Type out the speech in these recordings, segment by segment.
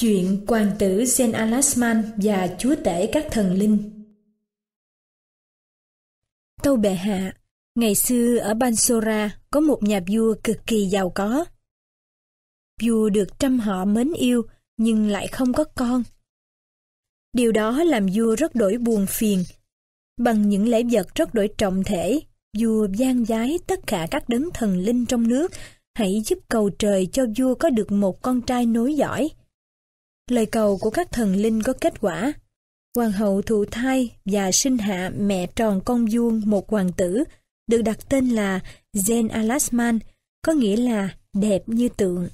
Chuyện Hoàng tử Zen Alasman và Chúa tể các thần linh Tâu bệ hạ, ngày xưa ở Bansora có một nhà vua cực kỳ giàu có. Vua được trăm họ mến yêu nhưng lại không có con. Điều đó làm vua rất đổi buồn phiền. Bằng những lễ vật rất đổi trọng thể, vua gian giái tất cả các đấng thần linh trong nước hãy giúp cầu trời cho vua có được một con trai nối dõi. Lời cầu của các thần linh có kết quả. Hoàng hậu thụ thai và sinh hạ mẹ tròn con vuông một hoàng tử, được đặt tên là Zen Alasman, có nghĩa là đẹp như tượng.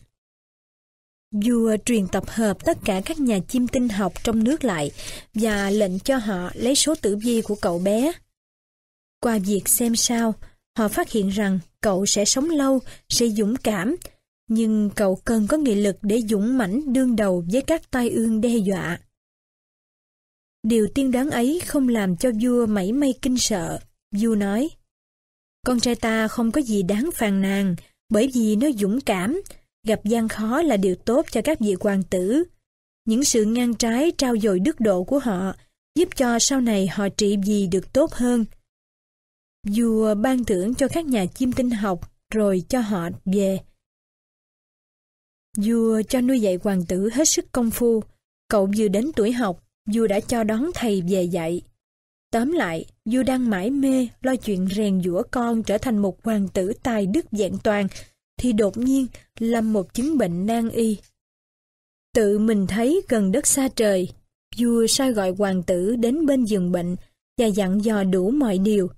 Vua truyền tập hợp tất cả các nhà chim tinh học trong nước lại và lệnh cho họ lấy số tử vi của cậu bé. Qua việc xem sao, họ phát hiện rằng cậu sẽ sống lâu, sẽ dũng cảm, nhưng cậu cần có nghị lực để dũng mãnh đương đầu với các tai ương đe dọa. Điều tiên đoán ấy không làm cho vua mảy may kinh sợ. Vua nói, Con trai ta không có gì đáng phàn nàn, bởi vì nó dũng cảm, gặp gian khó là điều tốt cho các vị hoàng tử. Những sự ngang trái trao dồi đức độ của họ giúp cho sau này họ trị vì được tốt hơn. Vua ban thưởng cho các nhà chim tinh học rồi cho họ về. Vua cho nuôi dạy hoàng tử hết sức công phu. Cậu vừa đến tuổi học, vua đã cho đón thầy về dạy. Tóm lại, vua đang mãi mê lo chuyện rèn giũa con trở thành một hoàng tử tài đức vẹn toàn, thì đột nhiên lâm một chứng bệnh nan y. Tự mình thấy gần đất xa trời, vua sai gọi hoàng tử đến bên giường bệnh và dặn dò đủ mọi điều,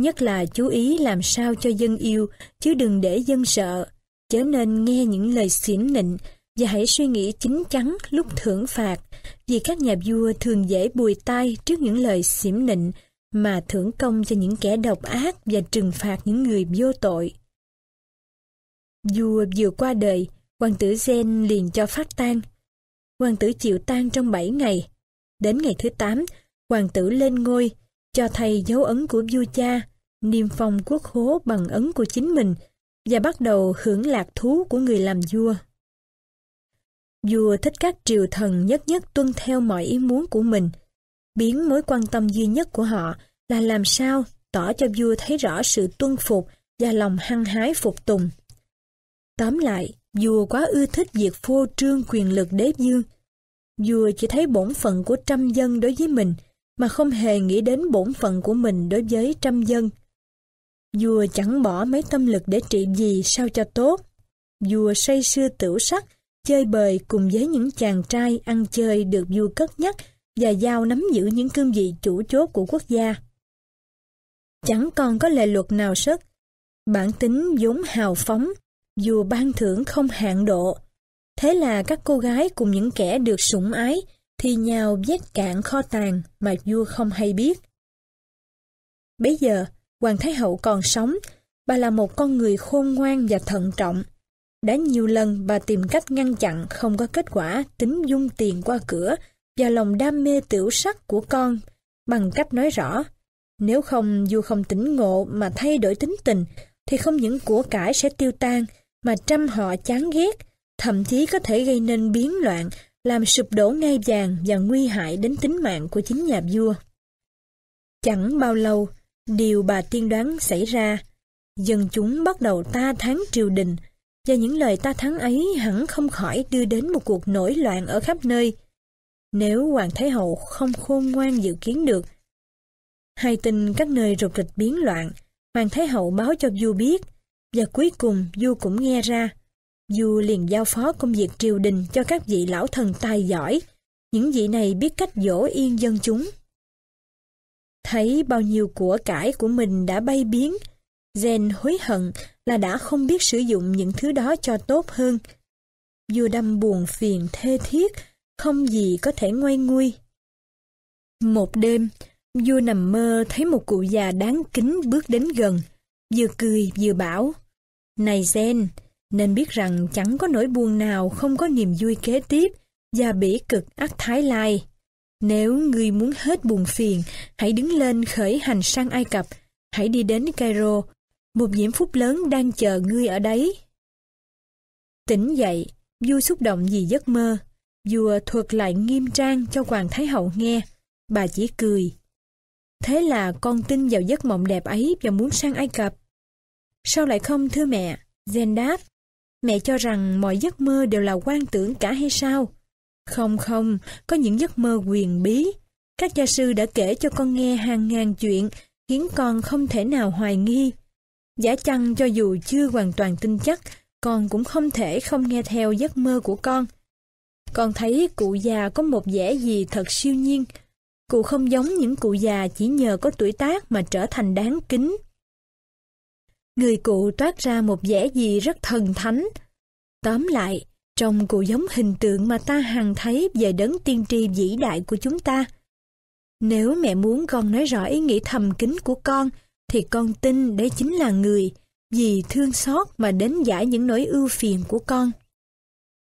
nhất là chú ý làm sao cho dân yêu chứ đừng để dân sợ, chớ nên nghe những lời xỉm nịnh và hãy suy nghĩ chín chắn lúc thưởng phạt, vì các nhà vua thường dễ bùi tai trước những lời xỉm nịnh mà thưởng công cho những kẻ độc ác và trừng phạt những người vô tội. Vua vừa qua đời, hoàng tử Gen liền cho phát tang. Hoàng tử chịu tang trong bảy ngày. Đến ngày thứ tám hoàng tử lên ngôi, cho thay dấu ấn của vua cha, niêm phong quốc hố bằng ấn của chính mình, và bắt đầu hưởng lạc thú của người làm vua. Vua thích các triều thần nhất nhất tuân theo mọi ý muốn của mình, biến mối quan tâm duy nhất của họ là làm sao tỏ cho vua thấy rõ sự tuân phục và lòng hăng hái phục tùng. Tóm lại, vua quá ưa thích việc phô trương quyền lực đế dương. Vua chỉ thấy bổn phận của trăm dân đối với mình, mà không hề nghĩ đến bổn phận của mình đối với trăm dân. Vua chẳng bỏ mấy tâm lực để trị gì sao cho tốt. Vua say sưa tửu sắc, chơi bời cùng với những chàng trai ăn chơi được vua cất nhắc và giao nắm giữ những cương vị chủ chốt của quốc gia. Chẳng còn có lệ luật nào sất. Bản tính vốn hào phóng, vua ban thưởng không hạn độ. Thế là các cô gái cùng những kẻ được sủng ái thì nhào vét cạn kho tàng mà vua không hay biết. Bây giờ, Hoàng Thái Hậu còn sống, bà là một con người khôn ngoan và thận trọng. Đã nhiều lần bà tìm cách ngăn chặn không có kết quả tính dung tiền qua cửa và lòng đam mê tiểu sắc của con bằng cách nói rõ nếu không dù không tỉnh ngộ mà thay đổi tính tình thì không những của cải sẽ tiêu tan mà trăm họ chán ghét thậm chí có thể gây nên biến loạn làm sụp đổ ngai vàng và nguy hại đến tính mạng của chính nhà vua. Chẳng bao lâu, Điều bà tiên đoán xảy ra, dân chúng bắt đầu ta thắng triều đình, và những lời ta thắng ấy hẳn không khỏi đưa đến một cuộc nổi loạn ở khắp nơi. Nếu Hoàng Thái Hậu không khôn ngoan dự kiến được, hay tin các nơi rục rịch biến loạn, Hoàng Thái Hậu báo cho Du biết, và cuối cùng Du cũng nghe ra. Du liền giao phó công việc triều đình cho các vị lão thần tài giỏi. Những vị này biết cách dỗ yên dân chúng. Thấy bao nhiêu của cải của mình đã bay biến, Zen hối hận là đã không biết sử dụng những thứ đó cho tốt hơn. Vua đâm buồn phiền thê thiết, không gì có thể ngoay nguôi. Một đêm, vua nằm mơ thấy một cụ già đáng kính bước đến gần, vừa cười vừa bảo. Này Zen, nên biết rằng chẳng có nỗi buồn nào không có niềm vui kế tiếp và bỉ cực ác thái lai. Nếu ngươi muốn hết buồn phiền, hãy đứng lên khởi hành sang Ai Cập, hãy đi đến Cairo. Một diễm phúc lớn đang chờ ngươi ở đấy. Tỉnh dậy, vua xúc động vì giấc mơ. Vua thuật lại nghiêm trang cho Hoàng Thái Hậu nghe. Bà chỉ cười. Thế là con tin vào giấc mộng đẹp ấy và muốn sang Ai Cập. Sao lại không thưa mẹ? Zen đáp. Mẹ cho rằng mọi giấc mơ đều là quan tưởng cả hay sao? Không không, có những giấc mơ quyền bí. Các gia sư đã kể cho con nghe hàng ngàn chuyện, khiến con không thể nào hoài nghi. Giả chăng cho dù chưa hoàn toàn tin chắc, con cũng không thể không nghe theo giấc mơ của con. Con thấy cụ già có một vẻ gì thật siêu nhiên. Cụ không giống những cụ già chỉ nhờ có tuổi tác mà trở thành đáng kính. Người cụ toát ra một vẻ gì rất thần thánh. Tóm lại, trong cụ giống hình tượng mà ta hằng thấy về đấng tiên tri vĩ đại của chúng ta. Nếu mẹ muốn con nói rõ ý nghĩ thầm kín của con, thì con tin đấy chính là người, vì thương xót mà đến giải những nỗi ưu phiền của con.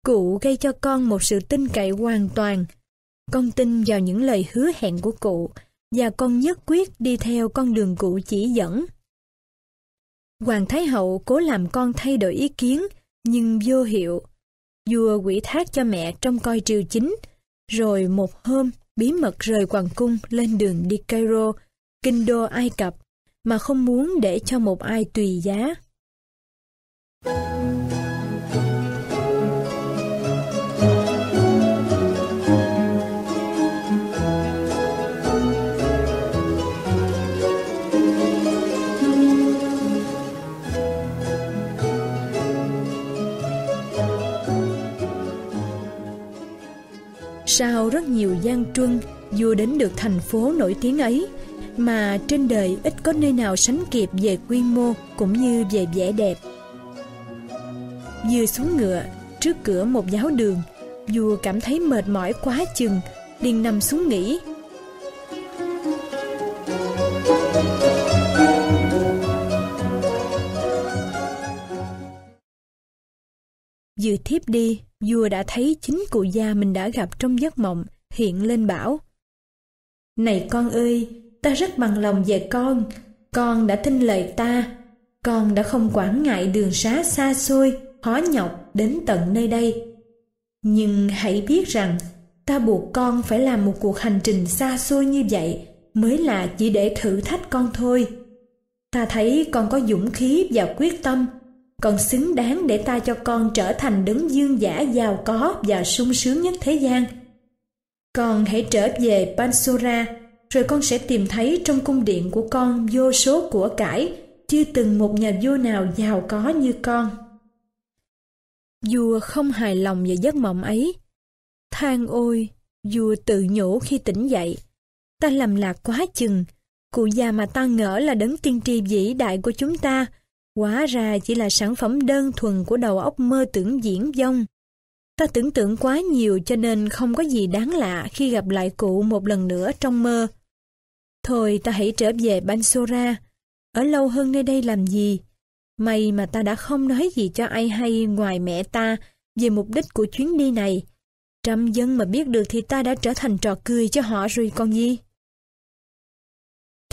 Cụ gây cho con một sự tin cậy hoàn toàn. Con tin vào những lời hứa hẹn của cụ, và con nhất quyết đi theo con đường cụ chỉ dẫn. Hoàng Thái Hậu cố làm con thay đổi ý kiến, nhưng vô hiệu vua quỷ thác cho mẹ trong coi triều chính, rồi một hôm bí mật rời hoàng cung lên đường đi Cairo, kinh đô Ai Cập, mà không muốn để cho một ai tùy giá. Thank you. Sau rất nhiều gian truân, vua đến được thành phố nổi tiếng ấy, mà trên đời ít có nơi nào sánh kịp về quy mô cũng như về vẻ đẹp. Vừa xuống ngựa, trước cửa một giáo đường, vua cảm thấy mệt mỏi quá chừng, liền nằm xuống nghỉ Vừa thiếp đi, vua đã thấy chính cụ già mình đã gặp trong giấc mộng hiện lên bảo. Này con ơi, ta rất bằng lòng về con, con đã tin lời ta, con đã không quản ngại đường xá xa xôi, khó nhọc đến tận nơi đây. Nhưng hãy biết rằng, ta buộc con phải làm một cuộc hành trình xa xôi như vậy mới là chỉ để thử thách con thôi. Ta thấy con có dũng khí và quyết tâm con xứng đáng để ta cho con trở thành đấng dương giả giàu có và sung sướng nhất thế gian. Con hãy trở về Pansora, rồi con sẽ tìm thấy trong cung điện của con vô số của cải, chưa từng một nhà vua nào giàu có như con. Vua không hài lòng về giấc mộng ấy. Than ôi, vua tự nhủ khi tỉnh dậy. Ta làm lạc quá chừng, cụ già mà ta ngỡ là đấng tiên tri vĩ đại của chúng ta, quá ra chỉ là sản phẩm đơn thuần của đầu óc mơ tưởng diễn dông. Ta tưởng tượng quá nhiều cho nên không có gì đáng lạ khi gặp lại cụ một lần nữa trong mơ. Thôi ta hãy trở về Bansora, ở lâu hơn nơi đây làm gì? May mà ta đã không nói gì cho ai hay ngoài mẹ ta về mục đích của chuyến đi này. Trăm dân mà biết được thì ta đã trở thành trò cười cho họ rồi con gì.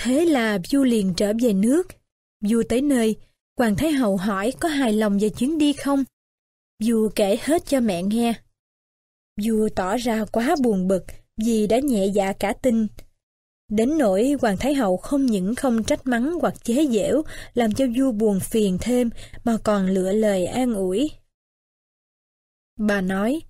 Thế là vua liền trở về nước. Vua tới nơi, Hoàng Thái Hậu hỏi có hài lòng về chuyến đi không? Vua kể hết cho mẹ nghe. Vua tỏ ra quá buồn bực vì đã nhẹ dạ cả tin. Đến nỗi Hoàng Thái Hậu không những không trách mắng hoặc chế giễu làm cho vua buồn phiền thêm mà còn lựa lời an ủi. Bà nói,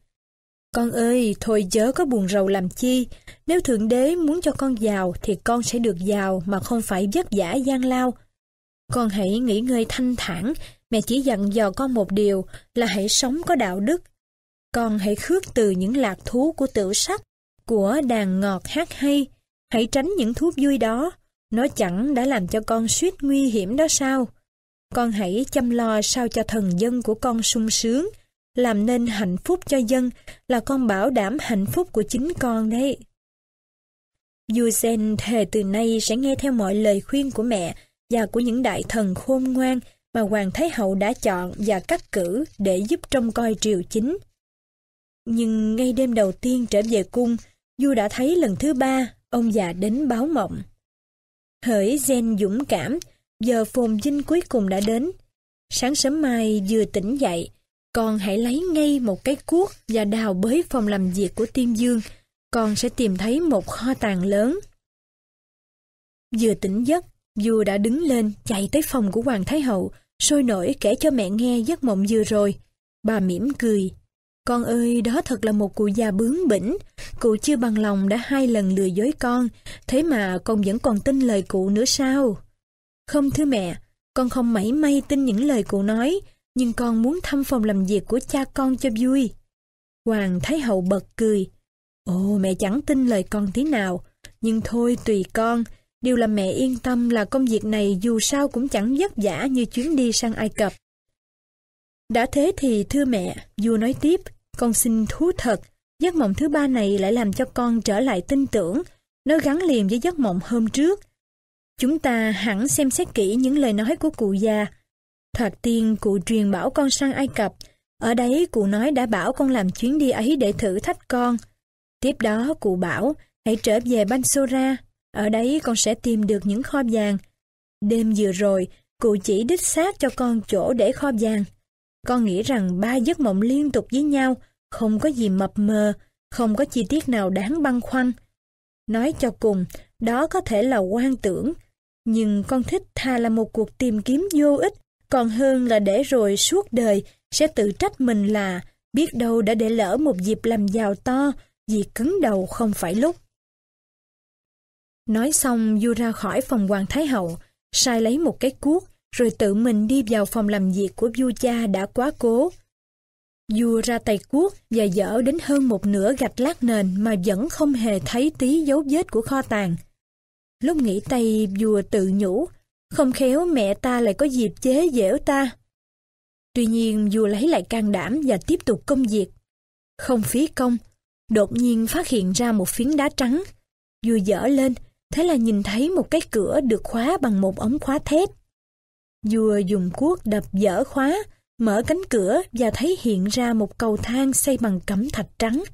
Con ơi, thôi chớ có buồn rầu làm chi, nếu Thượng Đế muốn cho con giàu thì con sẽ được giàu mà không phải vất vả gian lao, con hãy nghỉ ngơi thanh thản, mẹ chỉ dặn dò con một điều là hãy sống có đạo đức. Con hãy khước từ những lạc thú của tửu sắc, của đàn ngọt hát hay. Hãy tránh những thú vui đó, nó chẳng đã làm cho con suýt nguy hiểm đó sao? Con hãy chăm lo sao cho thần dân của con sung sướng, làm nên hạnh phúc cho dân là con bảo đảm hạnh phúc của chính con đấy. Yuzen thề từ nay sẽ nghe theo mọi lời khuyên của mẹ, và của những đại thần khôn ngoan mà Hoàng Thái Hậu đã chọn và cắt cử để giúp trông coi triều chính. Nhưng ngay đêm đầu tiên trở về cung, vua đã thấy lần thứ ba ông già đến báo mộng. Hỡi gen dũng cảm, giờ phồn vinh cuối cùng đã đến. Sáng sớm mai vừa tỉnh dậy, con hãy lấy ngay một cái cuốc và đào bới phòng làm việc của Tiên Dương. Con sẽ tìm thấy một kho tàng lớn. Vừa tỉnh giấc, vua đã đứng lên chạy tới phòng của hoàng thái hậu sôi nổi kể cho mẹ nghe giấc mộng vừa rồi bà mỉm cười con ơi đó thật là một cụ già bướng bỉnh cụ chưa bằng lòng đã hai lần lừa dối con thế mà con vẫn còn tin lời cụ nữa sao không thưa mẹ con không mảy may tin những lời cụ nói nhưng con muốn thăm phòng làm việc của cha con cho vui hoàng thái hậu bật cười ồ mẹ chẳng tin lời con tí nào nhưng thôi tùy con Điều làm mẹ yên tâm là công việc này dù sao cũng chẳng vất vả như chuyến đi sang Ai Cập. Đã thế thì thưa mẹ, vua nói tiếp, con xin thú thật, giấc mộng thứ ba này lại làm cho con trở lại tin tưởng, nó gắn liền với giấc mộng hôm trước. Chúng ta hẳn xem xét kỹ những lời nói của cụ già. Thoạt tiên cụ truyền bảo con sang Ai Cập, ở đấy cụ nói đã bảo con làm chuyến đi ấy để thử thách con. Tiếp đó cụ bảo, hãy trở về Bansora ở đấy con sẽ tìm được những kho vàng. Đêm vừa rồi, cụ chỉ đích xác cho con chỗ để kho vàng. Con nghĩ rằng ba giấc mộng liên tục với nhau, không có gì mập mờ, không có chi tiết nào đáng băn khoăn. Nói cho cùng, đó có thể là quan tưởng, nhưng con thích tha là một cuộc tìm kiếm vô ích, còn hơn là để rồi suốt đời sẽ tự trách mình là biết đâu đã để lỡ một dịp làm giàu to vì cứng đầu không phải lúc. Nói xong vua ra khỏi phòng hoàng thái hậu, sai lấy một cái cuốc, rồi tự mình đi vào phòng làm việc của vua cha đã quá cố. Vua ra tay cuốc và dở đến hơn một nửa gạch lát nền mà vẫn không hề thấy tí dấu vết của kho tàng. Lúc nghĩ tay vua tự nhủ, không khéo mẹ ta lại có dịp chế giễu ta. Tuy nhiên vua lấy lại can đảm và tiếp tục công việc. Không phí công, đột nhiên phát hiện ra một phiến đá trắng. Vua dở lên Thế là nhìn thấy một cái cửa được khóa bằng một ống khóa thép. Dùa dùng cuốc đập dở khóa, mở cánh cửa và thấy hiện ra một cầu thang xây bằng cẩm thạch trắng.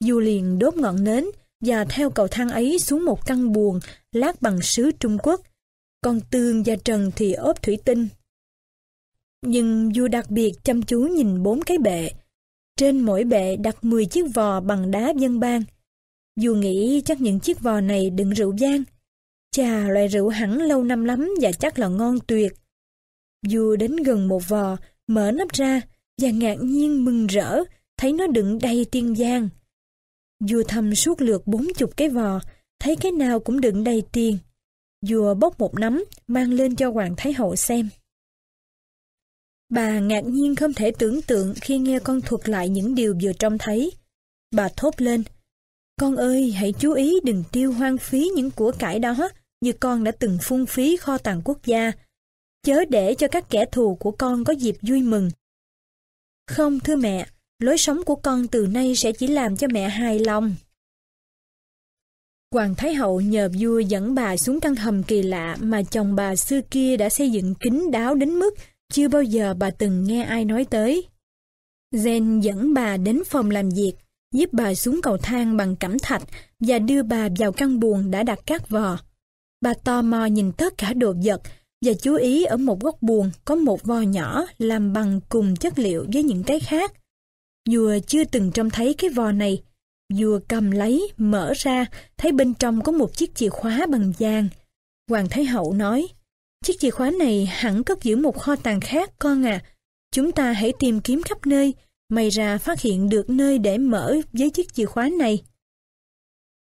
Dùa liền đốt ngọn nến và theo cầu thang ấy xuống một căn buồng lát bằng sứ Trung Quốc. Còn Tường và Trần thì ốp thủy tinh. Nhưng vua đặc biệt chăm chú nhìn bốn cái bệ. Trên mỗi bệ đặt 10 chiếc vò bằng đá dân bang. Dù nghĩ chắc những chiếc vò này đựng rượu vang. Chà, loại rượu hẳn lâu năm lắm và chắc là ngon tuyệt. Dù đến gần một vò, mở nắp ra và ngạc nhiên mừng rỡ thấy nó đựng đầy tiên giang. Vua thăm suốt lượt bốn chục cái vò, thấy cái nào cũng đựng đầy tiền. Vua bốc một nắm, mang lên cho Hoàng Thái Hậu xem. Bà ngạc nhiên không thể tưởng tượng khi nghe con thuật lại những điều vừa trông thấy. Bà thốt lên, con ơi, hãy chú ý đừng tiêu hoang phí những của cải đó như con đã từng phung phí kho tàng quốc gia. Chớ để cho các kẻ thù của con có dịp vui mừng. Không thưa mẹ, lối sống của con từ nay sẽ chỉ làm cho mẹ hài lòng. Hoàng Thái Hậu nhờ vua dẫn bà xuống căn hầm kỳ lạ mà chồng bà xưa kia đã xây dựng kín đáo đến mức chưa bao giờ bà từng nghe ai nói tới. Zen dẫn bà đến phòng làm việc giúp bà xuống cầu thang bằng cẩm thạch và đưa bà vào căn buồng đã đặt các vò. Bà tò mò nhìn tất cả đồ vật và chú ý ở một góc buồng có một vò nhỏ làm bằng cùng chất liệu với những cái khác. Dùa chưa từng trông thấy cái vò này. Dùa cầm lấy, mở ra, thấy bên trong có một chiếc chìa khóa bằng vàng. Hoàng Thái Hậu nói, chiếc chìa khóa này hẳn cất giữ một kho tàng khác con à. Chúng ta hãy tìm kiếm khắp nơi, May ra phát hiện được nơi để mở với chiếc chìa khóa này.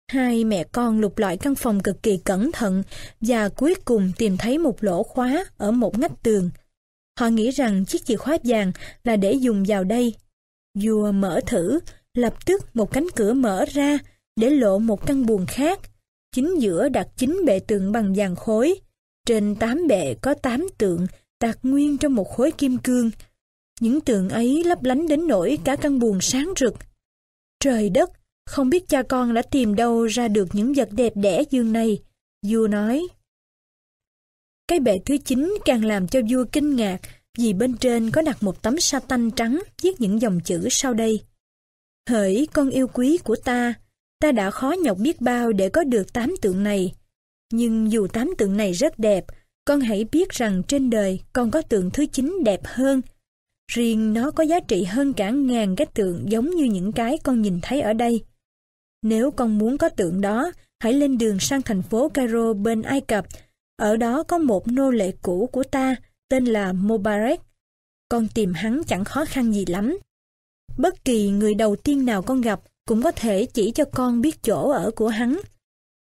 Hai mẹ con lục lọi căn phòng cực kỳ cẩn thận và cuối cùng tìm thấy một lỗ khóa ở một ngách tường. Họ nghĩ rằng chiếc chìa khóa vàng là để dùng vào đây. Vua mở thử, lập tức một cánh cửa mở ra để lộ một căn buồng khác. Chính giữa đặt chín bệ tượng bằng vàng khối. Trên tám bệ có tám tượng đặt nguyên trong một khối kim cương. Những tượng ấy lấp lánh đến nỗi cả căn buồng sáng rực. Trời đất, không biết cha con đã tìm đâu ra được những vật đẹp đẽ dương này. Vua nói. Cái bệ thứ chín càng làm cho vua kinh ngạc vì bên trên có đặt một tấm sa tanh trắng viết những dòng chữ sau đây. Hỡi con yêu quý của ta, ta đã khó nhọc biết bao để có được tám tượng này. Nhưng dù tám tượng này rất đẹp, con hãy biết rằng trên đời con có tượng thứ chín đẹp hơn riêng nó có giá trị hơn cả ngàn cái tượng giống như những cái con nhìn thấy ở đây. Nếu con muốn có tượng đó, hãy lên đường sang thành phố Cairo bên Ai Cập. Ở đó có một nô lệ cũ của ta tên là Mubarak. Con tìm hắn chẳng khó khăn gì lắm. Bất kỳ người đầu tiên nào con gặp cũng có thể chỉ cho con biết chỗ ở của hắn.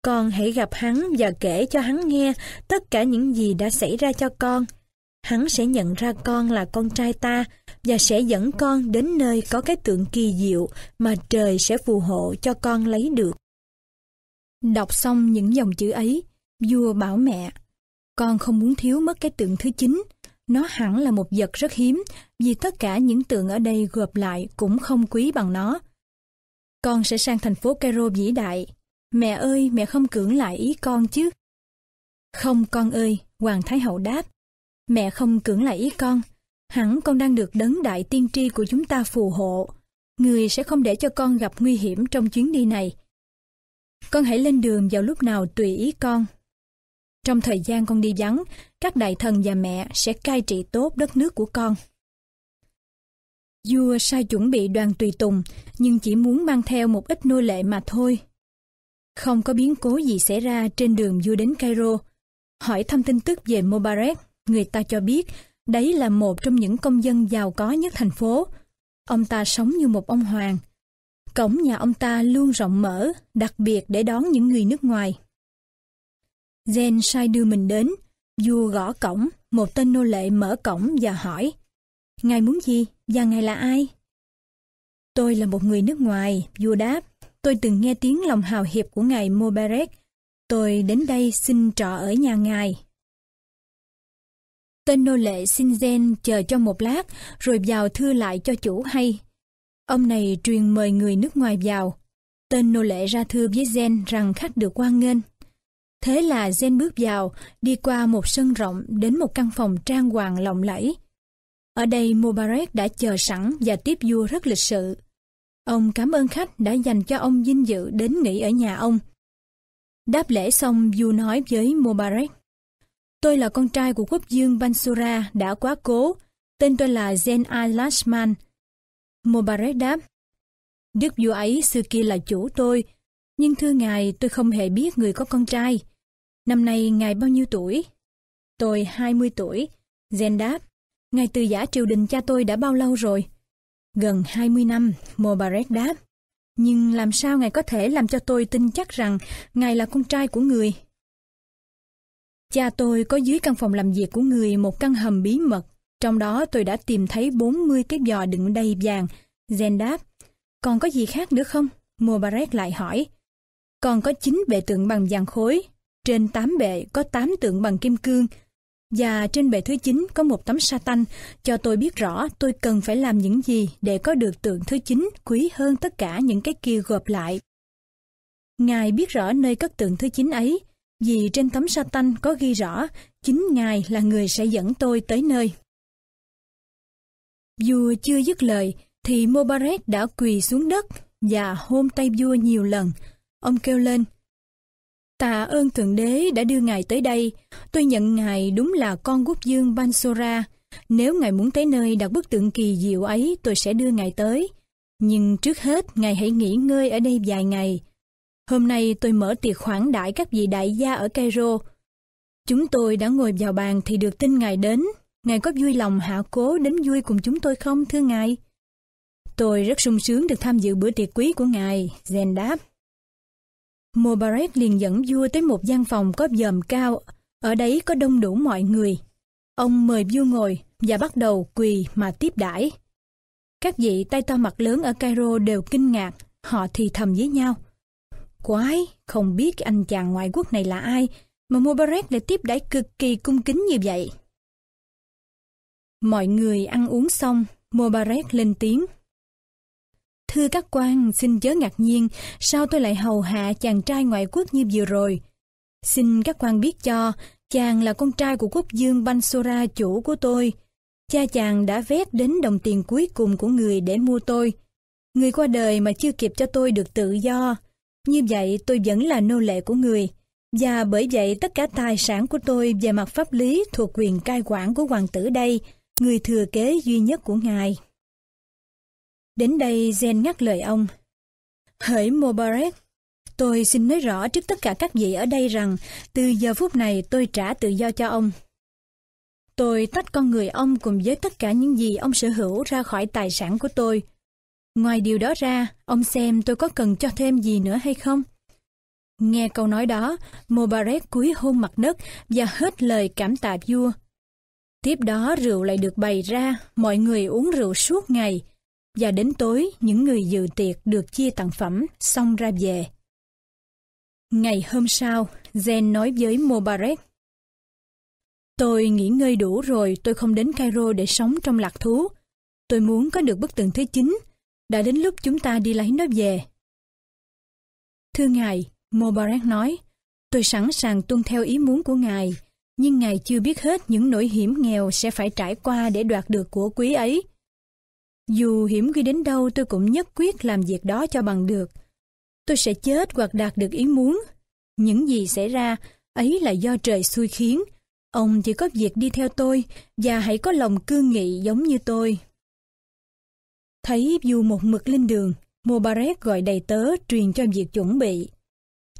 Con hãy gặp hắn và kể cho hắn nghe tất cả những gì đã xảy ra cho con hắn sẽ nhận ra con là con trai ta và sẽ dẫn con đến nơi có cái tượng kỳ diệu mà trời sẽ phù hộ cho con lấy được. Đọc xong những dòng chữ ấy, vua bảo mẹ, con không muốn thiếu mất cái tượng thứ chín, nó hẳn là một vật rất hiếm vì tất cả những tượng ở đây gộp lại cũng không quý bằng nó. Con sẽ sang thành phố Cairo vĩ đại. Mẹ ơi, mẹ không cưỡng lại ý con chứ. Không con ơi, Hoàng Thái Hậu đáp, mẹ không cưỡng lại ý con. Hẳn con đang được đấng đại tiên tri của chúng ta phù hộ. Người sẽ không để cho con gặp nguy hiểm trong chuyến đi này. Con hãy lên đường vào lúc nào tùy ý con. Trong thời gian con đi vắng, các đại thần và mẹ sẽ cai trị tốt đất nước của con. Vua sai chuẩn bị đoàn tùy tùng, nhưng chỉ muốn mang theo một ít nô lệ mà thôi. Không có biến cố gì xảy ra trên đường vua đến Cairo. Hỏi thăm tin tức về Mubarak, người ta cho biết đấy là một trong những công dân giàu có nhất thành phố. Ông ta sống như một ông hoàng. Cổng nhà ông ta luôn rộng mở, đặc biệt để đón những người nước ngoài. Zen sai đưa mình đến, vua gõ cổng, một tên nô lệ mở cổng và hỏi Ngài muốn gì và ngài là ai? Tôi là một người nước ngoài, vua đáp. Tôi từng nghe tiếng lòng hào hiệp của ngài Mubarak. Tôi đến đây xin trọ ở nhà ngài tên nô lệ xin Shinzen chờ cho một lát rồi vào thư lại cho chủ hay. Ông này truyền mời người nước ngoài vào. Tên nô lệ ra thư với Zen rằng khách được quan nghênh. Thế là Zen bước vào, đi qua một sân rộng đến một căn phòng trang hoàng lộng lẫy. Ở đây Mubarak đã chờ sẵn và tiếp vua rất lịch sự. Ông cảm ơn khách đã dành cho ông vinh dự đến nghỉ ở nhà ông. Đáp lễ xong vua nói với Mubarak. Tôi là con trai của quốc dương Bansura đã quá cố. Tên tôi là Zen Alashman. Mubarak đáp. Đức vua ấy xưa kia là chủ tôi, nhưng thưa ngài tôi không hề biết người có con trai. Năm nay ngài bao nhiêu tuổi? Tôi 20 tuổi. Zen đáp. Ngài từ giả triều đình cha tôi đã bao lâu rồi? Gần 20 năm, Mubarak đáp. Nhưng làm sao ngài có thể làm cho tôi tin chắc rằng ngài là con trai của người? Cha tôi có dưới căn phòng làm việc của người một căn hầm bí mật. Trong đó tôi đã tìm thấy 40 cái giò đựng đầy vàng. Zen đáp, còn có gì khác nữa không? Mubarak lại hỏi. Còn có 9 bệ tượng bằng vàng khối, trên 8 bệ có 8 tượng bằng kim cương, và trên bệ thứ 9 có một tấm sa tanh cho tôi biết rõ tôi cần phải làm những gì để có được tượng thứ 9 quý hơn tất cả những cái kia gộp lại. Ngài biết rõ nơi cất tượng thứ 9 ấy, vì trên tấm sa tanh có ghi rõ chính Ngài là người sẽ dẫn tôi tới nơi. Vua chưa dứt lời thì Mobaret đã quỳ xuống đất và hôn tay vua nhiều lần. Ông kêu lên, Tạ ơn Thượng Đế đã đưa Ngài tới đây, tôi nhận Ngài đúng là con quốc dương Bansora. Nếu Ngài muốn tới nơi đặt bức tượng kỳ diệu ấy, tôi sẽ đưa Ngài tới. Nhưng trước hết, Ngài hãy nghỉ ngơi ở đây vài ngày. Hôm nay tôi mở tiệc khoản đãi các vị đại gia ở Cairo. Chúng tôi đã ngồi vào bàn thì được tin ngài đến. Ngài có vui lòng hạ cố đến vui cùng chúng tôi không thưa ngài? Tôi rất sung sướng được tham dự bữa tiệc quý của ngài, Zen đáp. Mubarak liền dẫn vua tới một gian phòng có dòm cao, ở đấy có đông đủ mọi người. Ông mời vua ngồi và bắt đầu quỳ mà tiếp đãi. Các vị tay to mặt lớn ở Cairo đều kinh ngạc, họ thì thầm với nhau. Quái, không biết anh chàng ngoại quốc này là ai mà Mubarak lại tiếp đãi cực kỳ cung kính như vậy. Mọi người ăn uống xong, Mubarak lên tiếng. Thưa các quan, xin chớ ngạc nhiên, sao tôi lại hầu hạ chàng trai ngoại quốc như vừa rồi? Xin các quan biết cho, chàng là con trai của quốc dương Bansora chủ của tôi. Cha chàng đã vét đến đồng tiền cuối cùng của người để mua tôi. Người qua đời mà chưa kịp cho tôi được tự do, như vậy tôi vẫn là nô lệ của người, và bởi vậy tất cả tài sản của tôi về mặt pháp lý thuộc quyền cai quản của hoàng tử đây, người thừa kế duy nhất của ngài. Đến đây Zen ngắt lời ông. Hỡi Mubarak, tôi xin nói rõ trước tất cả các vị ở đây rằng từ giờ phút này tôi trả tự do cho ông. Tôi tách con người ông cùng với tất cả những gì ông sở hữu ra khỏi tài sản của tôi, Ngoài điều đó ra, ông xem tôi có cần cho thêm gì nữa hay không? Nghe câu nói đó, Mobarek cúi hôn mặt đất và hết lời cảm tạ vua. Tiếp đó rượu lại được bày ra, mọi người uống rượu suốt ngày. Và đến tối, những người dự tiệc được chia tặng phẩm, xong ra về. Ngày hôm sau, Zen nói với Mobarek. Tôi nghỉ ngơi đủ rồi, tôi không đến Cairo để sống trong lạc thú. Tôi muốn có được bức tường thứ 9 đã đến lúc chúng ta đi lấy nó về. Thưa Ngài, Mubarak nói, tôi sẵn sàng tuân theo ý muốn của Ngài, nhưng Ngài chưa biết hết những nỗi hiểm nghèo sẽ phải trải qua để đoạt được của quý ấy. Dù hiểm khi đến đâu tôi cũng nhất quyết làm việc đó cho bằng được. Tôi sẽ chết hoặc đạt được ý muốn. Những gì xảy ra, ấy là do trời xui khiến. Ông chỉ có việc đi theo tôi và hãy có lòng cương nghị giống như tôi. Thấy dù một mực lên đường, Mubarak gọi đầy tớ truyền cho việc chuẩn bị.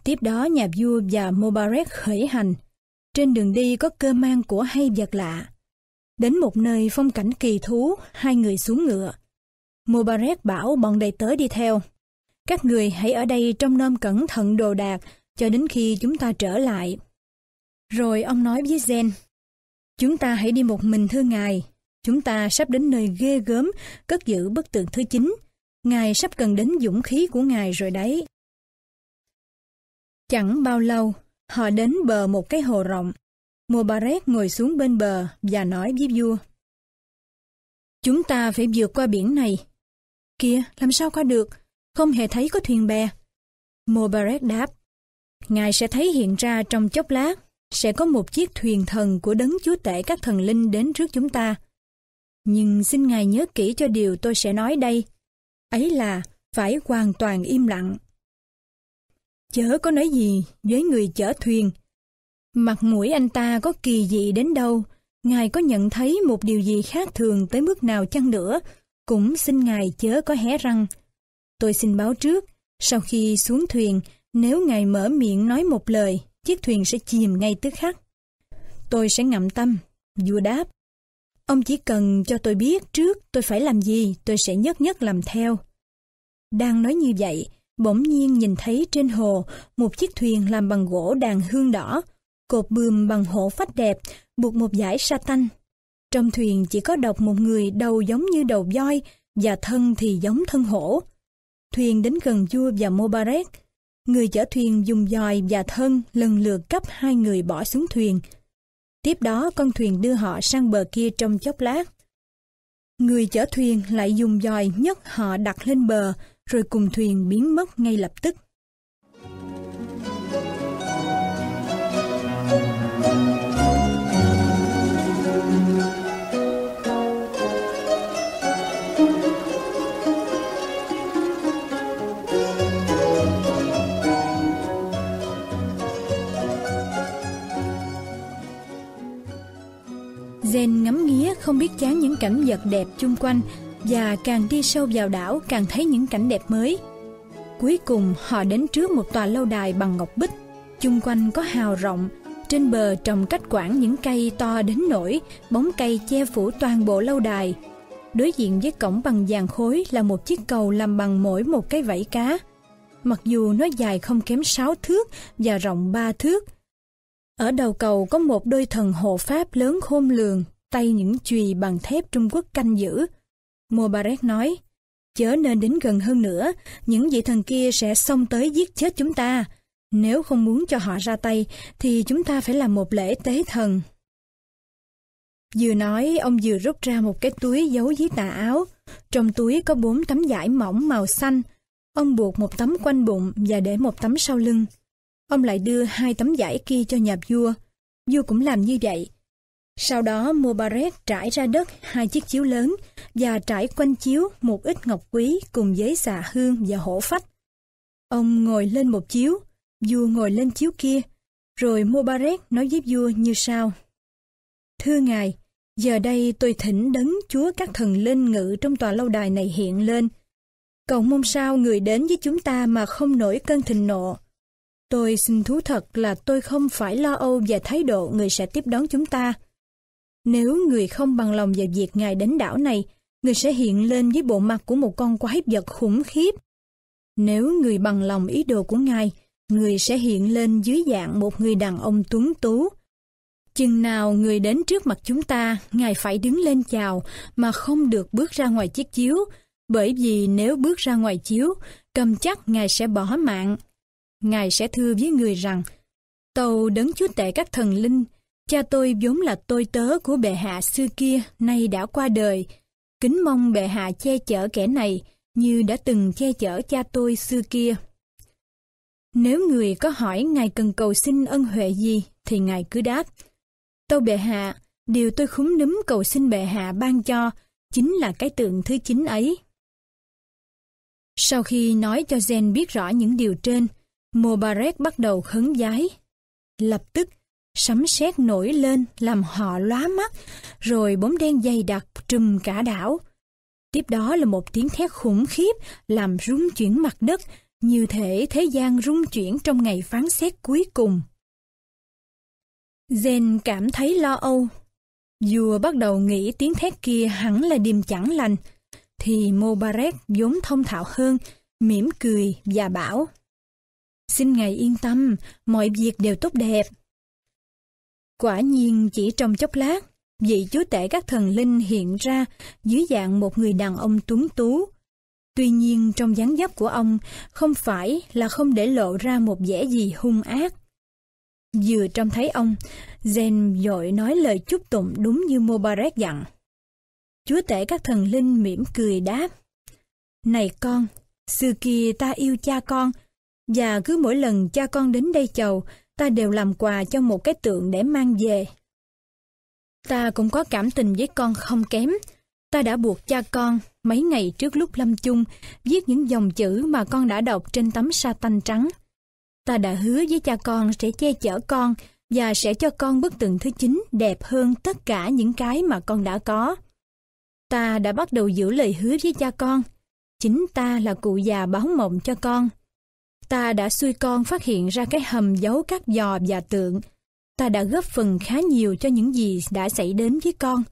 Tiếp đó nhà vua và Mubarak khởi hành. Trên đường đi có cơ mang của hay vật lạ. Đến một nơi phong cảnh kỳ thú, hai người xuống ngựa. Mubarak bảo bọn đầy tớ đi theo. Các người hãy ở đây trong nom cẩn thận đồ đạc cho đến khi chúng ta trở lại. Rồi ông nói với Zen, chúng ta hãy đi một mình thưa ngài, Chúng ta sắp đến nơi ghê gớm, cất giữ bức tượng thứ chín Ngài sắp cần đến dũng khí của Ngài rồi đấy. Chẳng bao lâu, họ đến bờ một cái hồ rộng. Mubarak ngồi xuống bên bờ và nói với vua. Chúng ta phải vượt qua biển này. Kìa, làm sao qua được? Không hề thấy có thuyền bè. Mubarak đáp. Ngài sẽ thấy hiện ra trong chốc lát, sẽ có một chiếc thuyền thần của đấng chúa tể các thần linh đến trước chúng ta. Nhưng xin Ngài nhớ kỹ cho điều tôi sẽ nói đây. Ấy là phải hoàn toàn im lặng. Chớ có nói gì với người chở thuyền. Mặt mũi anh ta có kỳ dị đến đâu, Ngài có nhận thấy một điều gì khác thường tới mức nào chăng nữa, cũng xin Ngài chớ có hé răng. Tôi xin báo trước, sau khi xuống thuyền, nếu Ngài mở miệng nói một lời, chiếc thuyền sẽ chìm ngay tức khắc. Tôi sẽ ngậm tâm, vua đáp. Ông chỉ cần cho tôi biết trước tôi phải làm gì, tôi sẽ nhất nhất làm theo. Đang nói như vậy, bỗng nhiên nhìn thấy trên hồ một chiếc thuyền làm bằng gỗ đàn hương đỏ, cột bươm bằng hổ phách đẹp, buộc một dải sa tanh. Trong thuyền chỉ có độc một người đầu giống như đầu voi và thân thì giống thân hổ. Thuyền đến gần vua và Mobarek. Người chở thuyền dùng dòi và thân lần lượt cấp hai người bỏ xuống thuyền, Tiếp đó con thuyền đưa họ sang bờ kia trong chốc lát. Người chở thuyền lại dùng dòi nhấc họ đặt lên bờ, rồi cùng thuyền biến mất ngay lập tức. Zen ngắm nghía không biết chán những cảnh vật đẹp chung quanh và càng đi sâu vào đảo càng thấy những cảnh đẹp mới. Cuối cùng họ đến trước một tòa lâu đài bằng ngọc bích, chung quanh có hào rộng, trên bờ trồng cách quảng những cây to đến nổi, bóng cây che phủ toàn bộ lâu đài. Đối diện với cổng bằng vàng khối là một chiếc cầu làm bằng mỗi một cái vảy cá. Mặc dù nó dài không kém 6 thước và rộng 3 thước, ở đầu cầu có một đôi thần hộ Pháp lớn khôn lường, tay những chùy bằng thép Trung Quốc canh giữ. Mubarak nói, chớ nên đến gần hơn nữa, những vị thần kia sẽ xông tới giết chết chúng ta. Nếu không muốn cho họ ra tay, thì chúng ta phải làm một lễ tế thần. Vừa nói, ông vừa rút ra một cái túi giấu dưới tà áo. Trong túi có bốn tấm vải mỏng màu xanh. Ông buộc một tấm quanh bụng và để một tấm sau lưng ông lại đưa hai tấm giải kia cho nhà vua. Vua cũng làm như vậy. Sau đó Mubarak trải ra đất hai chiếc chiếu lớn và trải quanh chiếu một ít ngọc quý cùng giấy xà hương và hổ phách. Ông ngồi lên một chiếu, vua ngồi lên chiếu kia, rồi Mubarak nói với vua như sau. Thưa ngài, giờ đây tôi thỉnh đấng chúa các thần linh ngự trong tòa lâu đài này hiện lên. Cầu mong sao người đến với chúng ta mà không nổi cơn thịnh nộ, Tôi xin thú thật là tôi không phải lo âu về thái độ người sẽ tiếp đón chúng ta. Nếu người không bằng lòng về việc ngài đến đảo này, người sẽ hiện lên với bộ mặt của một con quái vật khủng khiếp. Nếu người bằng lòng ý đồ của ngài, người sẽ hiện lên dưới dạng một người đàn ông tuấn tú. Chừng nào người đến trước mặt chúng ta, ngài phải đứng lên chào mà không được bước ra ngoài chiếc chiếu, bởi vì nếu bước ra ngoài chiếu, cầm chắc ngài sẽ bỏ mạng Ngài sẽ thưa với người rằng, Tàu đấng chúa tể các thần linh, cha tôi vốn là tôi tớ của bệ hạ xưa kia, nay đã qua đời. Kính mong bệ hạ che chở kẻ này, như đã từng che chở cha tôi xưa kia. Nếu người có hỏi Ngài cần cầu xin ân huệ gì, thì Ngài cứ đáp. Tâu bệ hạ, điều tôi khúm núm cầu xin bệ hạ ban cho, chính là cái tượng thứ chín ấy. Sau khi nói cho Zen biết rõ những điều trên, Mobarek bắt đầu khấn giái. Lập tức, sấm sét nổi lên làm họ lóa mắt, rồi bóng đen dày đặc trùm cả đảo. Tiếp đó là một tiếng thét khủng khiếp làm rung chuyển mặt đất, như thể thế gian rung chuyển trong ngày phán xét cuối cùng. Zen cảm thấy lo âu. Vua bắt đầu nghĩ tiếng thét kia hẳn là điềm chẳng lành, thì Mobarek vốn thông thạo hơn, mỉm cười và bảo. Xin Ngài yên tâm, mọi việc đều tốt đẹp. Quả nhiên chỉ trong chốc lát, vị chúa tể các thần linh hiện ra dưới dạng một người đàn ông tuấn tú. Tuy nhiên trong dáng dấp của ông không phải là không để lộ ra một vẻ gì hung ác. Vừa trông thấy ông, Zen dội nói lời chúc tụng đúng như Mubarak dặn. Chúa tể các thần linh mỉm cười đáp. Này con, xưa kia ta yêu cha con, và cứ mỗi lần cha con đến đây chầu, ta đều làm quà cho một cái tượng để mang về. Ta cũng có cảm tình với con không kém. Ta đã buộc cha con, mấy ngày trước lúc lâm chung, viết những dòng chữ mà con đã đọc trên tấm sa tanh trắng. Ta đã hứa với cha con sẽ che chở con và sẽ cho con bức tượng thứ chín đẹp hơn tất cả những cái mà con đã có. Ta đã bắt đầu giữ lời hứa với cha con. Chính ta là cụ già báo mộng cho con ta đã xuôi con phát hiện ra cái hầm giấu các giò và tượng. Ta đã góp phần khá nhiều cho những gì đã xảy đến với con.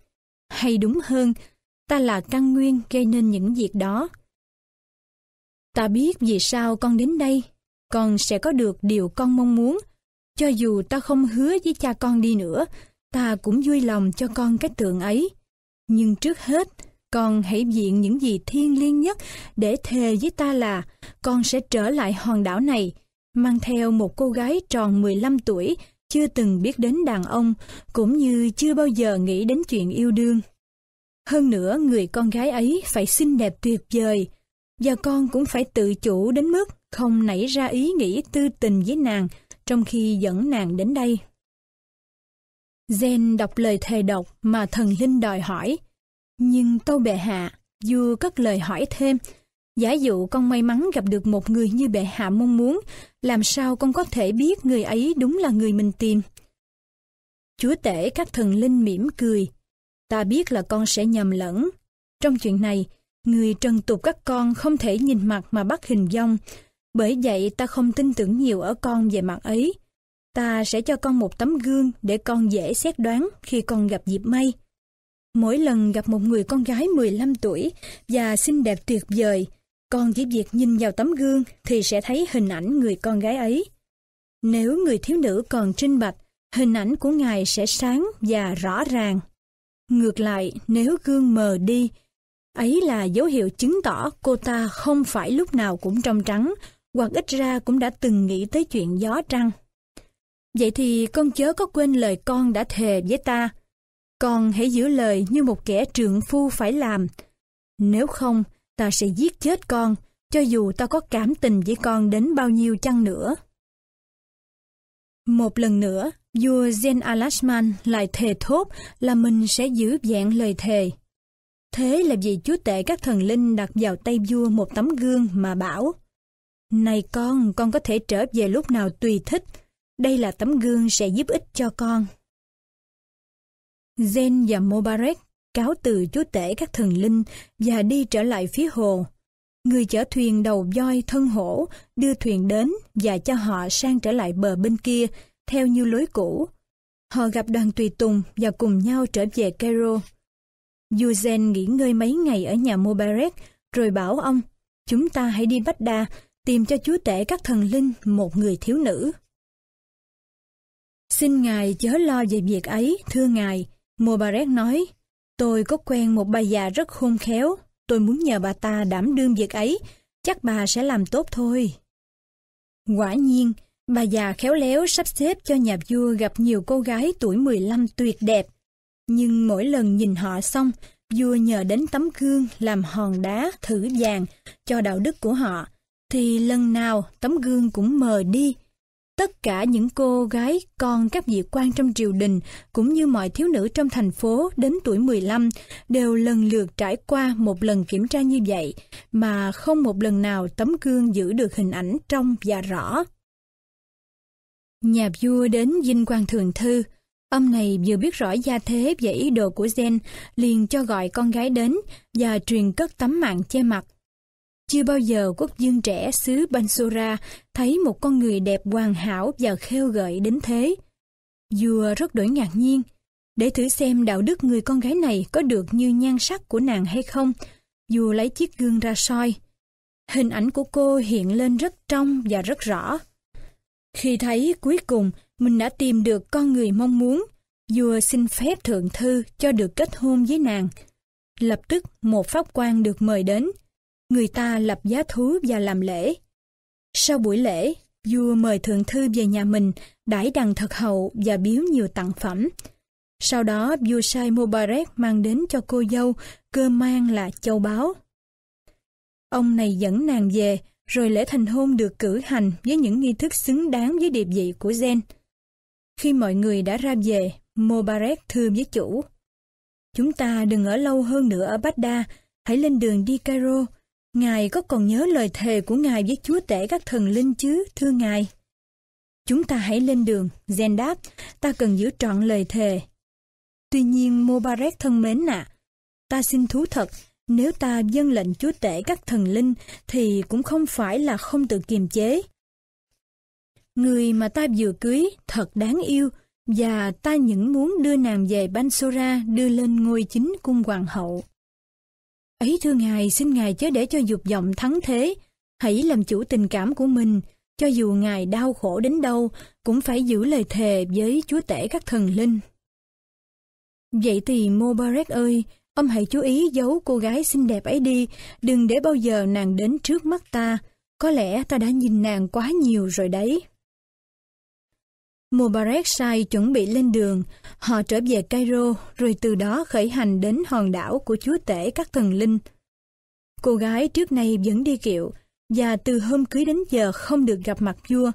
Hay đúng hơn, ta là căn nguyên gây nên những việc đó. Ta biết vì sao con đến đây, con sẽ có được điều con mong muốn. Cho dù ta không hứa với cha con đi nữa, ta cũng vui lòng cho con cái tượng ấy. Nhưng trước hết, con hãy diện những gì thiêng liêng nhất để thề với ta là con sẽ trở lại hòn đảo này, mang theo một cô gái tròn 15 tuổi, chưa từng biết đến đàn ông, cũng như chưa bao giờ nghĩ đến chuyện yêu đương. Hơn nữa, người con gái ấy phải xinh đẹp tuyệt vời, và con cũng phải tự chủ đến mức không nảy ra ý nghĩ tư tình với nàng trong khi dẫn nàng đến đây. Zen đọc lời thề độc mà thần linh đòi hỏi, nhưng tâu bệ hạ, vua cất lời hỏi thêm, giả dụ con may mắn gặp được một người như bệ hạ mong muốn, làm sao con có thể biết người ấy đúng là người mình tìm? Chúa tể các thần linh mỉm cười, ta biết là con sẽ nhầm lẫn. Trong chuyện này, người trần tục các con không thể nhìn mặt mà bắt hình dong, bởi vậy ta không tin tưởng nhiều ở con về mặt ấy. Ta sẽ cho con một tấm gương để con dễ xét đoán khi con gặp dịp may. Mỗi lần gặp một người con gái 15 tuổi và xinh đẹp tuyệt vời, con chỉ việc nhìn vào tấm gương thì sẽ thấy hình ảnh người con gái ấy. Nếu người thiếu nữ còn trinh bạch, hình ảnh của ngài sẽ sáng và rõ ràng. Ngược lại, nếu gương mờ đi, ấy là dấu hiệu chứng tỏ cô ta không phải lúc nào cũng trong trắng, hoặc ít ra cũng đã từng nghĩ tới chuyện gió trăng. Vậy thì con chớ có quên lời con đã thề với ta, con hãy giữ lời như một kẻ trượng phu phải làm. Nếu không, ta sẽ giết chết con, cho dù ta có cảm tình với con đến bao nhiêu chăng nữa. Một lần nữa, vua Zen Alashman lại thề thốt là mình sẽ giữ vẹn lời thề. Thế là vì chúa tể các thần linh đặt vào tay vua một tấm gương mà bảo Này con, con có thể trở về lúc nào tùy thích. Đây là tấm gương sẽ giúp ích cho con. Zen và Mobarek cáo từ chúa tể các thần linh và đi trở lại phía hồ. Người chở thuyền đầu voi thân hổ đưa thuyền đến và cho họ sang trở lại bờ bên kia theo như lối cũ. Họ gặp đoàn tùy tùng và cùng nhau trở về Cairo. Zen nghỉ ngơi mấy ngày ở nhà Mubarak rồi bảo ông chúng ta hãy đi Bách Đa tìm cho chúa tể các thần linh một người thiếu nữ. Xin Ngài chớ lo về việc ấy, thưa Ngài, Mubarak nói, tôi có quen một bà già rất khôn khéo, tôi muốn nhờ bà ta đảm đương việc ấy, chắc bà sẽ làm tốt thôi. Quả nhiên, bà già khéo léo sắp xếp cho nhà vua gặp nhiều cô gái tuổi 15 tuyệt đẹp. Nhưng mỗi lần nhìn họ xong, vua nhờ đến tấm gương làm hòn đá thử vàng cho đạo đức của họ, thì lần nào tấm gương cũng mờ đi, Tất cả những cô gái con các vị quan trong triều đình cũng như mọi thiếu nữ trong thành phố đến tuổi 15 đều lần lượt trải qua một lần kiểm tra như vậy mà không một lần nào tấm gương giữ được hình ảnh trong và rõ. Nhà vua đến dinh quan thường thư, Ông này vừa biết rõ gia thế và ý đồ của Zen liền cho gọi con gái đến và truyền cất tấm mạng che mặt. Chưa bao giờ quốc dương trẻ xứ Bansura thấy một con người đẹp hoàn hảo và khêu gợi đến thế. Vua rất đổi ngạc nhiên, để thử xem đạo đức người con gái này có được như nhan sắc của nàng hay không, vua lấy chiếc gương ra soi. Hình ảnh của cô hiện lên rất trong và rất rõ. Khi thấy cuối cùng mình đã tìm được con người mong muốn, vua xin phép thượng thư cho được kết hôn với nàng. Lập tức một pháp quan được mời đến, người ta lập giá thú và làm lễ. Sau buổi lễ, vua mời thượng thư về nhà mình, đãi đằng thật hậu và biếu nhiều tặng phẩm. Sau đó, vua sai Mubarak mang đến cho cô dâu cơ mang là châu báu. Ông này dẫn nàng về, rồi lễ thành hôn được cử hành với những nghi thức xứng đáng với điệp vị của Gen. Khi mọi người đã ra về, Mubarak thưa với chủ. Chúng ta đừng ở lâu hơn nữa ở Baghdad, hãy lên đường đi Cairo, Ngài có còn nhớ lời thề của Ngài với Chúa Tể các thần linh chứ, thưa Ngài? Chúng ta hãy lên đường, Zen đáp, ta cần giữ trọn lời thề. Tuy nhiên, Mobarek thân mến ạ, à, ta xin thú thật, nếu ta dâng lệnh Chúa Tể các thần linh thì cũng không phải là không tự kiềm chế. Người mà ta vừa cưới thật đáng yêu, và ta những muốn đưa nàng về Bansora đưa lên ngôi chính cung hoàng hậu. Ấy thưa Ngài, xin Ngài chớ để cho dục vọng thắng thế, hãy làm chủ tình cảm của mình, cho dù Ngài đau khổ đến đâu, cũng phải giữ lời thề với Chúa Tể các thần linh. Vậy thì Mubarak ơi, ông hãy chú ý giấu cô gái xinh đẹp ấy đi, đừng để bao giờ nàng đến trước mắt ta, có lẽ ta đã nhìn nàng quá nhiều rồi đấy. Mubarak Sai chuẩn bị lên đường, họ trở về Cairo rồi từ đó khởi hành đến hòn đảo của chúa tể các thần linh. Cô gái trước nay vẫn đi kiệu và từ hôm cưới đến giờ không được gặp mặt vua.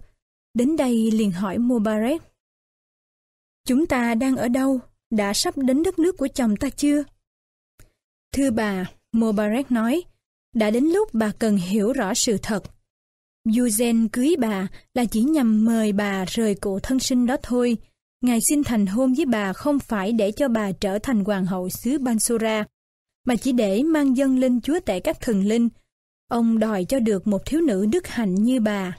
Đến đây liền hỏi Mubarak. Chúng ta đang ở đâu? Đã sắp đến đất nước của chồng ta chưa? Thưa bà, Mubarak nói, đã đến lúc bà cần hiểu rõ sự thật. Eugen cưới bà là chỉ nhằm mời bà rời cụ thân sinh đó thôi. Ngài xin thành hôn với bà không phải để cho bà trở thành hoàng hậu xứ Bansura, mà chỉ để mang dân linh chúa tể các thần linh. Ông đòi cho được một thiếu nữ đức hạnh như bà.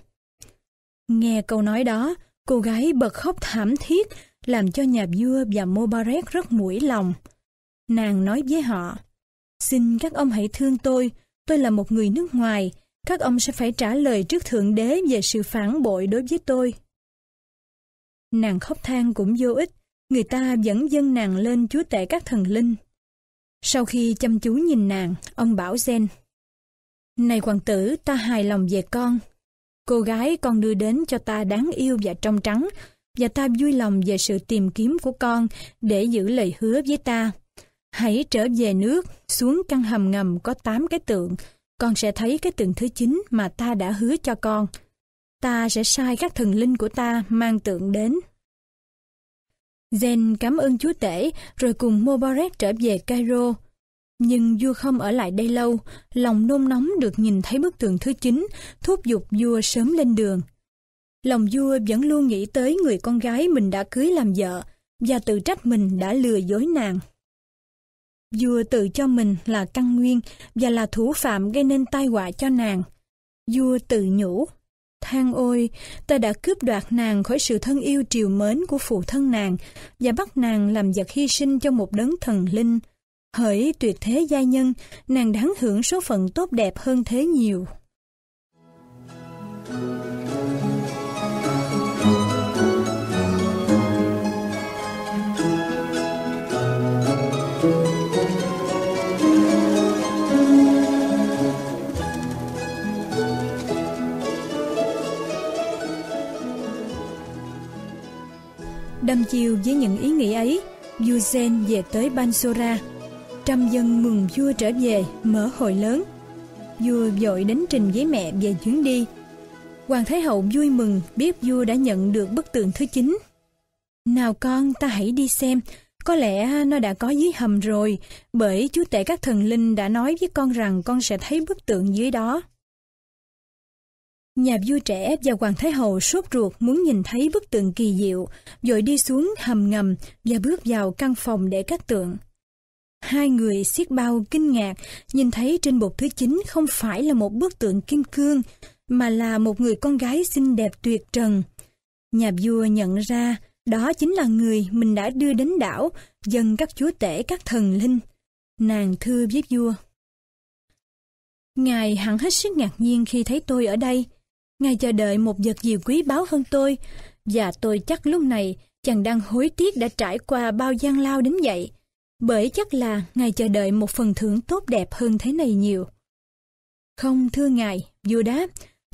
Nghe câu nói đó, cô gái bật khóc thảm thiết, làm cho nhà vua và Mobarek rất mũi lòng. Nàng nói với họ, xin các ông hãy thương tôi, tôi là một người nước ngoài, các ông sẽ phải trả lời trước Thượng Đế về sự phản bội đối với tôi. Nàng khóc than cũng vô ích, người ta vẫn dâng nàng lên chúa tể các thần linh. Sau khi chăm chú nhìn nàng, ông bảo zen Này hoàng tử, ta hài lòng về con. Cô gái con đưa đến cho ta đáng yêu và trong trắng, và ta vui lòng về sự tìm kiếm của con để giữ lời hứa với ta. Hãy trở về nước, xuống căn hầm ngầm có tám cái tượng, con sẽ thấy cái tượng thứ chín mà ta đã hứa cho con. Ta sẽ sai các thần linh của ta mang tượng đến. Zen cảm ơn chúa tể rồi cùng Mobaret trở về Cairo. Nhưng vua không ở lại đây lâu, lòng nôn nóng được nhìn thấy bức tượng thứ chín, thúc giục vua sớm lên đường. Lòng vua vẫn luôn nghĩ tới người con gái mình đã cưới làm vợ và tự trách mình đã lừa dối nàng. Vua tự cho mình là căn nguyên và là thủ phạm gây nên tai họa cho nàng. Vua tự nhủ, than ôi, ta đã cướp đoạt nàng khỏi sự thân yêu triều mến của phụ thân nàng và bắt nàng làm vật hy sinh cho một đấng thần linh. Hỡi tuyệt thế gia nhân, nàng đáng hưởng số phận tốt đẹp hơn thế nhiều. Thank you. Đâm chiều với những ý nghĩ ấy, Yuzen về tới Bansora. Trăm dân mừng vua trở về, mở hội lớn. Vua vội đến trình với mẹ về chuyến đi. Hoàng Thái Hậu vui mừng biết vua đã nhận được bức tượng thứ chín. Nào con, ta hãy đi xem, có lẽ nó đã có dưới hầm rồi, bởi chú tể các thần linh đã nói với con rằng con sẽ thấy bức tượng dưới đó. Nhà vua trẻ và hoàng thái hậu sốt ruột muốn nhìn thấy bức tượng kỳ diệu, rồi đi xuống hầm ngầm và bước vào căn phòng để cắt tượng. Hai người siết bao kinh ngạc, nhìn thấy trên bột thứ chín không phải là một bức tượng kim cương, mà là một người con gái xinh đẹp tuyệt trần. Nhà vua nhận ra đó chính là người mình đã đưa đến đảo, dân các chúa tể các thần linh. Nàng thưa với vua. Ngài hẳn hết sức ngạc nhiên khi thấy tôi ở đây. Ngài chờ đợi một vật gì quý báu hơn tôi, và tôi chắc lúc này chàng đang hối tiếc đã trải qua bao gian lao đến vậy, bởi chắc là Ngài chờ đợi một phần thưởng tốt đẹp hơn thế này nhiều. Không thưa Ngài, vua đáp,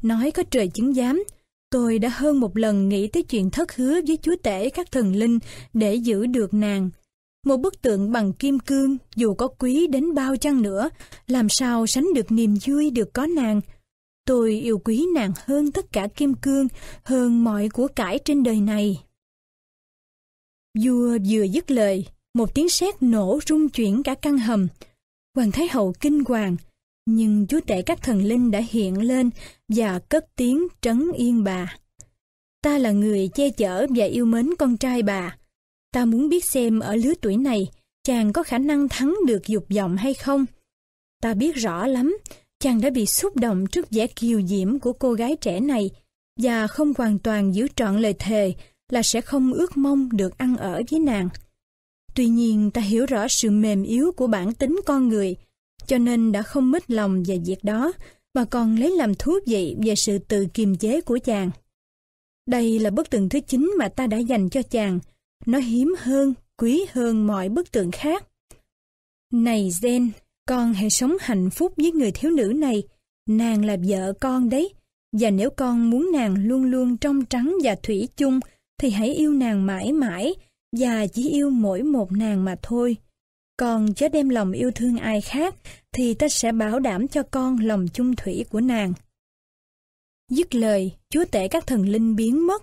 nói có trời chứng giám, tôi đã hơn một lần nghĩ tới chuyện thất hứa với chúa tể các thần linh để giữ được nàng. Một bức tượng bằng kim cương, dù có quý đến bao chăng nữa, làm sao sánh được niềm vui được có nàng, Tôi yêu quý nàng hơn tất cả kim cương, hơn mọi của cải trên đời này. Vua vừa dứt lời, một tiếng sét nổ rung chuyển cả căn hầm. Hoàng Thái Hậu kinh hoàng, nhưng chúa tể các thần linh đã hiện lên và cất tiếng trấn yên bà. Ta là người che chở và yêu mến con trai bà. Ta muốn biết xem ở lứa tuổi này chàng có khả năng thắng được dục vọng hay không. Ta biết rõ lắm, chàng đã bị xúc động trước vẻ kiều diễm của cô gái trẻ này và không hoàn toàn giữ trọn lời thề là sẽ không ước mong được ăn ở với nàng. Tuy nhiên ta hiểu rõ sự mềm yếu của bản tính con người, cho nên đã không mít lòng về việc đó mà còn lấy làm thú vị về sự tự kiềm chế của chàng. Đây là bức tượng thứ chín mà ta đã dành cho chàng. Nó hiếm hơn, quý hơn mọi bức tượng khác. Này Zen, con hãy sống hạnh phúc với người thiếu nữ này. Nàng là vợ con đấy. Và nếu con muốn nàng luôn luôn trong trắng và thủy chung, thì hãy yêu nàng mãi mãi và chỉ yêu mỗi một nàng mà thôi. còn chớ đem lòng yêu thương ai khác, thì ta sẽ bảo đảm cho con lòng chung thủy của nàng. Dứt lời, chúa tể các thần linh biến mất,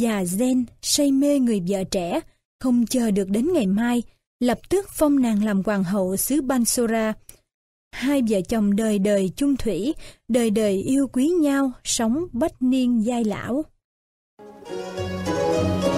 và Zen say mê người vợ trẻ, không chờ được đến ngày mai, lập tức phong nàng làm hoàng hậu xứ Bansora. Hai vợ chồng đời đời chung thủy, đời đời yêu quý nhau, sống bất niên giai lão. Thank you.